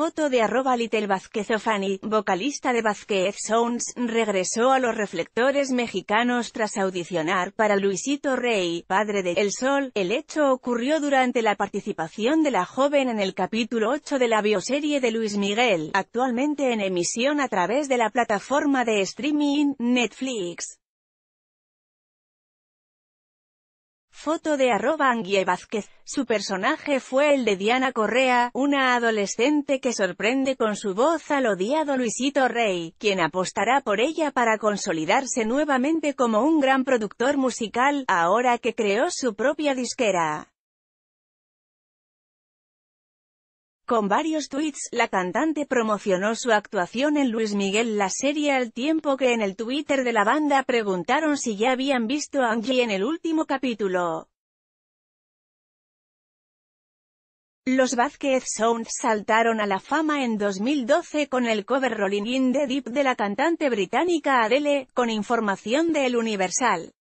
Foto de arroba Little Ofani, vocalista de Vázquez Sounds, regresó a los reflectores mexicanos tras audicionar para Luisito Rey, padre de El Sol. El hecho ocurrió durante la participación de la joven en el capítulo 8 de la bioserie de Luis Miguel, actualmente en emisión a través de la plataforma de streaming Netflix. Foto de arroba Vázquez. Su personaje fue el de Diana Correa, una adolescente que sorprende con su voz al odiado Luisito Rey, quien apostará por ella para consolidarse nuevamente como un gran productor musical, ahora que creó su propia disquera. Con varios tweets, la cantante promocionó su actuación en Luis Miguel la serie al tiempo que en el Twitter de la banda preguntaron si ya habían visto a Angie en el último capítulo. Los Vázquez Sound saltaron a la fama en 2012 con el cover Rolling in the Deep de la cantante británica Adele, con información de El Universal.